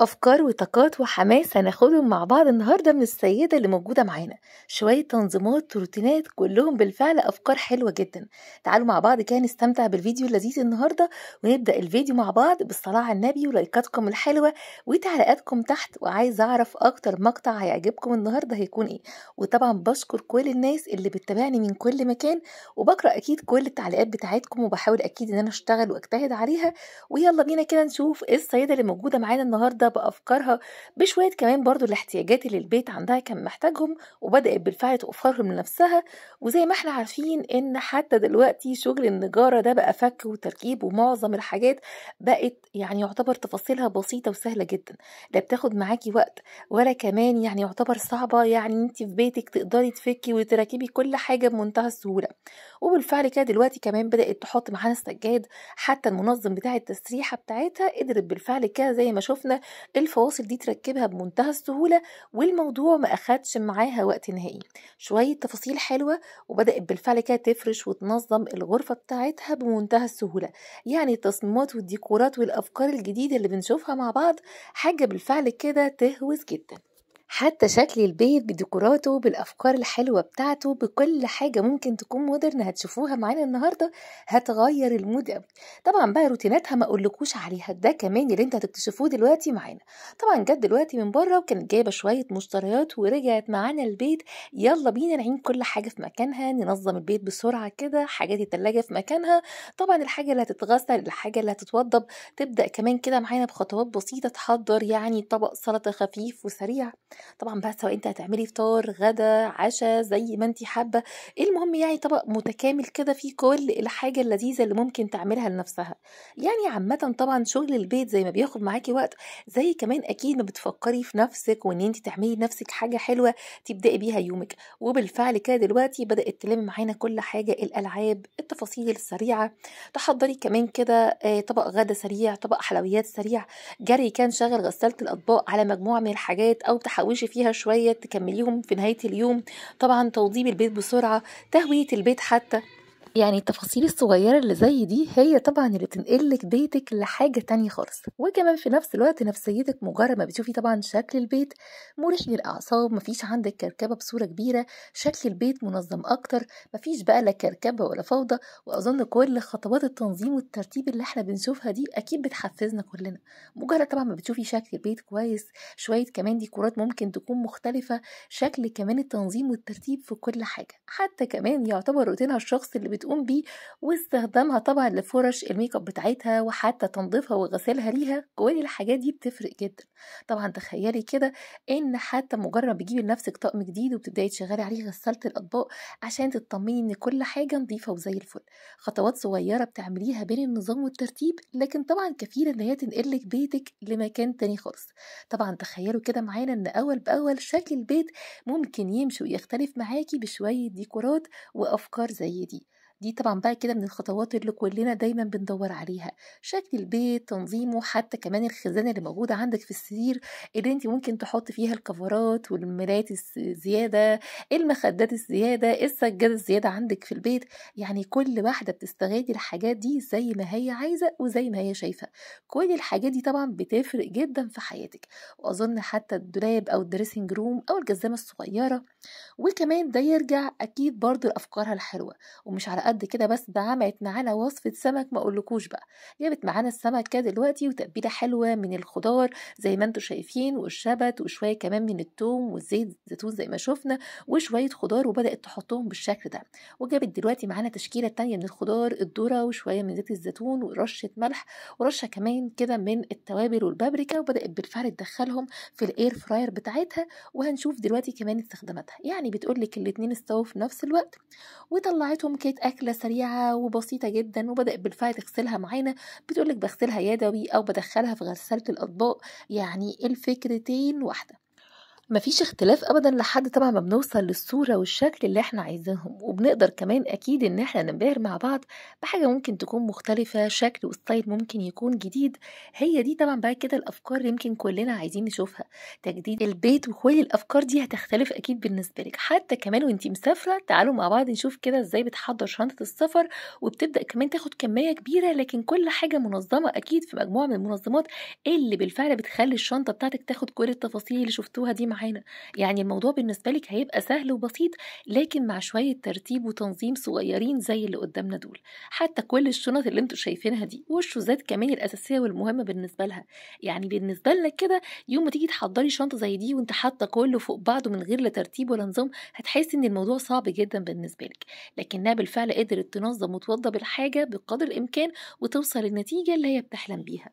أفكار وطاقات وحماس هناخدهم مع بعض النهاردة من السيدة اللي موجودة معانا شوية تنظيمات وروتينات كلهم بالفعل أفكار حلوة جدا تعالوا مع بعض كده نستمتع بالفيديو اللذيذ النهاردة ونبدأ الفيديو مع بعض بالصلاة على النبي ولايكاتكم الحلوة وتعليقاتكم تحت وعايز أعرف أكتر مقطع هيعجبكم النهاردة هيكون إيه وطبعا بشكر كل الناس اللي بتتابعني من كل مكان وبقرأ أكيد كل التعليقات بتاعتكم وبحاول أكيد إن أنا أشتغل وأجتهد عليها ويلا بينا كده نشوف السيدة اللي موجودة معانا النهاردة بأفكارها بشوية كمان برضو الاحتياجات اللي البيت عندها كان محتاجهم وبدأت بالفعل توفرهم لنفسها وزي ما احنا عارفين ان حتى دلوقتي شغل النجارة ده بقى فك وتركيب ومعظم الحاجات بقت يعني يعتبر تفاصيلها بسيطة وسهلة جدا لا بتاخد معاكي وقت ولا كمان يعني يعتبر صعبة يعني انت في بيتك تقدري تفكي وتركبي كل حاجة بمنتهى السهولة وبالفعل كده دلوقتي كمان بدأت تحط معانا السجاد حتى المنظم بتاع التسريحة بتاعتها قدرت بالفعل كده زي ما شفنا الفواصل دي تركبها بمنتهى السهولة والموضوع ما أخدش معاها وقت نهائي شوية تفاصيل حلوة وبدأت بالفعل كده تفرش وتنظم الغرفة بتاعتها بمنتهى السهولة يعني التصميمات والديكورات والأفكار الجديدة اللي بنشوفها مع بعض حاجة بالفعل كده تهوس جدا حتى شكل البيت بديكوراته بالأفكار الحلوة بتاعته بكل حاجة ممكن تكون مودرن هتشوفوها معانا النهاردة هتغير المود قوي طبعا بقى روتيناتها ما أقولكوش عليها ده كمان اللي انتوا هتكتشفوه دلوقتي معانا طبعا جت دلوقتي من بره وكانت جايبة شوية مشتريات ورجعت معانا البيت يلا بينا نعين كل حاجة في مكانها ننظم البيت بسرعة كده حاجات التلاجة في مكانها طبعا الحاجة اللي هتتغسل الحاجة اللي هتتوضب تبدأ كمان كده معانا بخطوات بسيطة تحضر يعني طبق سلطة خفيف وسريع طبعا بقى سواء انت هتعملي فطار غدا عشاء زي ما انت حابه المهم يعني طبق متكامل كده فيه كل الحاجه اللذيذه اللي ممكن تعملها لنفسها يعني عامه طبعا شغل البيت زي ما بياخد معاكي وقت زي كمان اكيد ما بتفكري في نفسك وان انت تعملي لنفسك حاجه حلوه تبداي بيها يومك وبالفعل كده دلوقتي بدات تلم معانا كل حاجه الالعاب التفاصيل السريعه تحضري كمان كده آه، طبق غدا سريع طبق حلويات سريع جري كان شغل غساله الاطباق على مجموعه من الحاجات او تحولي تحوشي فيها شويه تكمليهم في نهايه اليوم طبعا توضيب البيت بسرعه تهويه البيت حتى يعني التفاصيل الصغيرة اللي زي دي هي طبعا اللي بتنقلك بيتك لحاجة تانية خالص وكمان في نفس الوقت نفسيتك مجرد ما بتشوفي طبعا شكل البيت مريح للأعصاب مفيش عندك كركبة بصورة كبيرة شكل البيت منظم أكتر مفيش بقى لا كركبة ولا فوضى وأظن كل خطوات التنظيم والترتيب اللي احنا بنشوفها دي أكيد بتحفزنا كلنا مجرد طبعا ما بتشوفي شكل البيت كويس شوية كمان ديكورات ممكن تكون مختلفة شكل كمان التنظيم والترتيب في كل حاجة حتى كمان يعتبر روتينها الشخص اللي بتقوم بيه واستخدامها طبعا لفرش الميك اب بتاعتها وحتى تنظيفها وغسيلها ليها كل الحاجات دي بتفرق جدا طبعا تخيلي كده ان حتى مجرد بتجيبي لنفسك طقم جديد وبتبداي تشغلي عليه غسالة الاطباق عشان تطمني ان كل حاجه نظيفه وزي الفل خطوات صغيره بتعمليها بين النظام والترتيب لكن طبعا كفيله ان هي تنقلك بيتك لمكان تاني خالص طبعا تخيلوا كده معانا ان اول باول شكل البيت ممكن يمشي ويختلف معاكي بشويه ديكورات وافكار زي دي دي طبعا بقى كده من الخطوات اللي كلنا دايما بندور عليها شكل البيت تنظيمه حتى كمان الخزانة اللي موجودة عندك في السرير اللي انت ممكن تحط فيها الكفرات والملايات الزيادة المخدات الزيادة السجادة الزيادة عندك في البيت يعني كل واحدة بتستغادي الحاجات دي زي ما هي عايزة وزي ما هي شايفة كل الحاجات دي طبعا بتفرق جدا في حياتك واظن حتى الدولاب او الدريسنج روم او الجزامة الصغيرة وكمان ده يرجع اكيد برضو لافكارها الحلوة ومش على قد كده بس ده عملت معانا وصفة سمك ما اقولكوش بقى جابت معانا السمك كده دلوقتي وتتبيلة حلوة من الخضار زي ما انتم شايفين والشبت وشوية كمان من التوم والزيت زيتون زي ما شفنا وشوية خضار وبدأت تحطهم بالشكل ده وجابت دلوقتي معانا تشكيلة تانية من الخضار الذرة وشوية من زيت الزيتون ورشة ملح ورشة كمان كده من التوابل والبابريكا وبدأت بالفعل تدخلهم في الاير فراير بتاعتها وهنشوف دلوقتي كمان استخداماتها يعني بتقولك الاتنين استووا في نفس الوقت وطلعتهم كيت اكل أكلة سريعة وبسيطة جدا وبدأت بالفعل تغسلها معانا بتقولك بغسلها يدوي أو بدخلها في غسالة الأطباق يعني الفكرتين واحدة مفيش اختلاف ابدا لحد طبعا ما بنوصل للصوره والشكل اللي احنا عايزينهم وبنقدر كمان اكيد ان احنا ننبهر مع بعض بحاجه ممكن تكون مختلفه شكل وستايل ممكن يكون جديد هي دي طبعا بقى كده الافكار اللي يمكن كلنا عايزين نشوفها تجديد البيت وكل الافكار دي هتختلف اكيد بالنسبه لك حتى كمان وانت مسافره تعالوا مع بعض نشوف كده ازاي بتحضر شنطه السفر وبتبدا كمان تاخد كميه كبيره لكن كل حاجه منظمه اكيد في مجموعه من المنظمات اللي بالفعل بتخلي الشنطه بتاعتك تاخد كل التفاصيل اللي شفتوها دي مع معانا يعني الموضوع بالنسبة لك هيبقى سهل وبسيط لكن مع شوية ترتيب وتنظيم صغيرين زي اللي قدامنا دول حتى كل الشنط اللي انتوا شايفينها دي والشوزات كمان الأساسية والمهمة بالنسبة لها يعني بالنسبة لنا كده يوم ما تيجي تحضري شنطة زي دي وانت حاطة كله فوق بعضه من غير لا ترتيب ولا نظام هتحسي ان الموضوع صعب جدا بالنسبة لك لكنها بالفعل قدرت تنظم وتوضب الحاجة بقدر الإمكان وتوصل للنتيجة اللي هي بتحلم بيها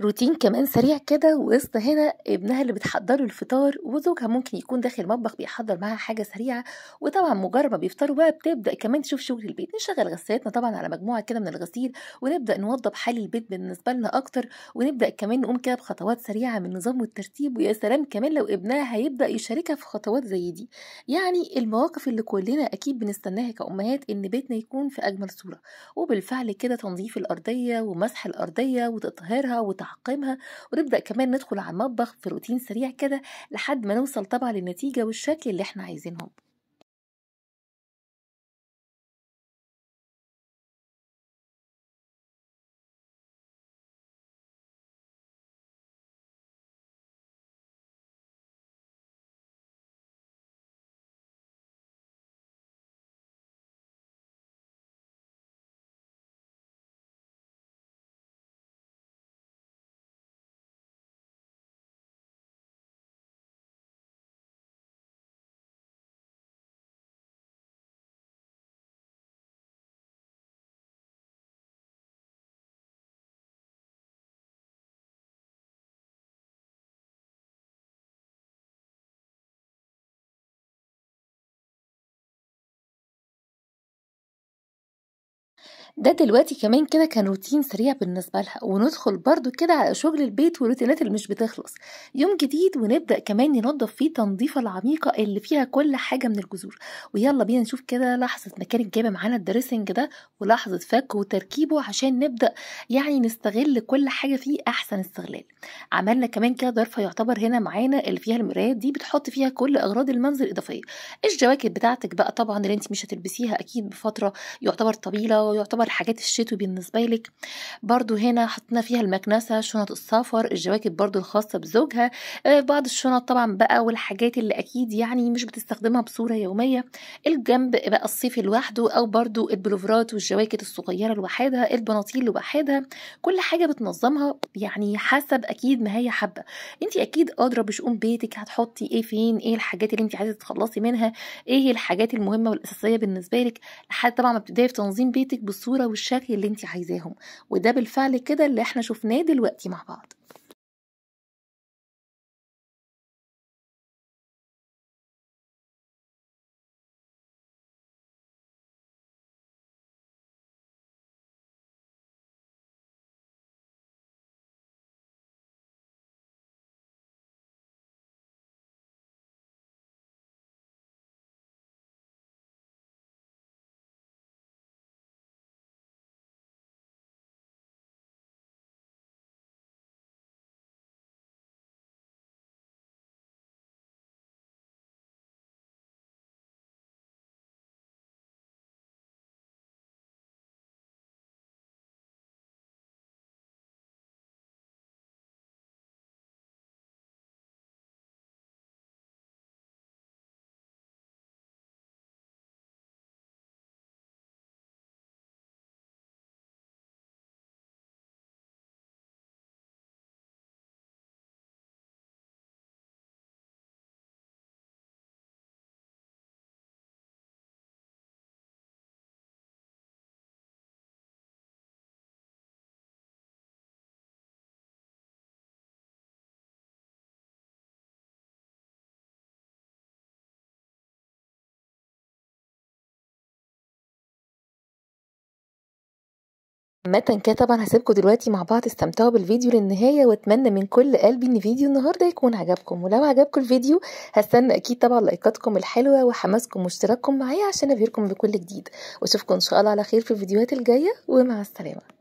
روتين كمان سريع كده وقصة هنا ابنها اللي بتحضر الفطار وزوجها ممكن يكون داخل المطبخ بيحضر معاها حاجه سريعه وطبعا مجرد ما بيفطروا بقى بتبدا كمان تشوف شغل البيت نشغل غسالتنا طبعا على مجموعه كده من الغسيل ونبدا نوضب حال البيت بالنسبه لنا اكتر ونبدا كمان نقوم كده بخطوات سريعه من النظام والترتيب ويا سلام كمان لو ابنها هيبدا يشاركها في خطوات زي دي يعني المواقف اللي كلنا اكيد بنستناها كامهات ان بيتنا يكون في اجمل صوره وبالفعل كده تنظيف الارضيه ومسح الارضيه وتطهيرها وتعليمها نستحقمها ونبدأ كمان ندخل على المطبخ في روتين سريع كده لحد ما نوصل طبعا للنتيجة والشكل اللي احنا عايزينهم ده دلوقتي كمان كده كان روتين سريع بالنسبة لها وندخل برضو كده على شغل البيت والروتينات اللي مش بتخلص يوم جديد ونبدأ كمان ننظف فيه تنظيفة العميقة اللي فيها كل حاجة من الجذور ويلا بينا نشوف كده لحظة مكان كانت جايبة معانا الدريسنج ده ولحظة فكه وتركيبه عشان نبدأ يعني نستغل كل حاجة فيه أحسن استغلال عملنا كمان كده ضرفة يعتبر هنا معانا اللي فيها المرايات دي بتحط فيها كل أغراض المنزل الإضافية الجواكت بتاعتك بقى طبعا اللي انت مش هتلبسيها أكيد بفترة يعتبر طويلة ويعتبر البخار حاجات الشتوي بالنسبه لك برضو هنا حطينا فيها المكنسه شنط السفر الجواكب برضو الخاصه بزوجها آه، بعض الشنط طبعا بقى والحاجات اللي اكيد يعني مش بتستخدمها بصوره يوميه الجنب بقى الصيف لوحده او برضو البلوفرات والجواكت الصغيره لوحدها البناطيل لوحدها كل حاجه بتنظمها يعني حسب اكيد ما هي حابه انت اكيد قادره بشؤون بيتك هتحطي ايه فين ايه الحاجات اللي انت عايزه تخلصي منها ايه الحاجات المهمه والاساسيه بالنسبه لك لحد طبعا ما بتبداي في تنظيم بيتك بالصوره الصورة والشكل اللي انت عايزاهم وده بالفعل كده اللي احنا شفناه دلوقتي مع بعض عامة كده طبعا هسيبكم دلوقتي مع بعض استمتعوا بالفيديو للنهاية واتمنى من كل قلبي ان فيديو النهاردة يكون عجبكم ولو عجبكم الفيديو هستنى اكيد طبعا لايكاتكم الحلوة وحماسكم واشتراككم معايا عشان ابهركم بكل جديد واشوفكم ان شاء الله على خير في الفيديوهات الجاية ومع السلامة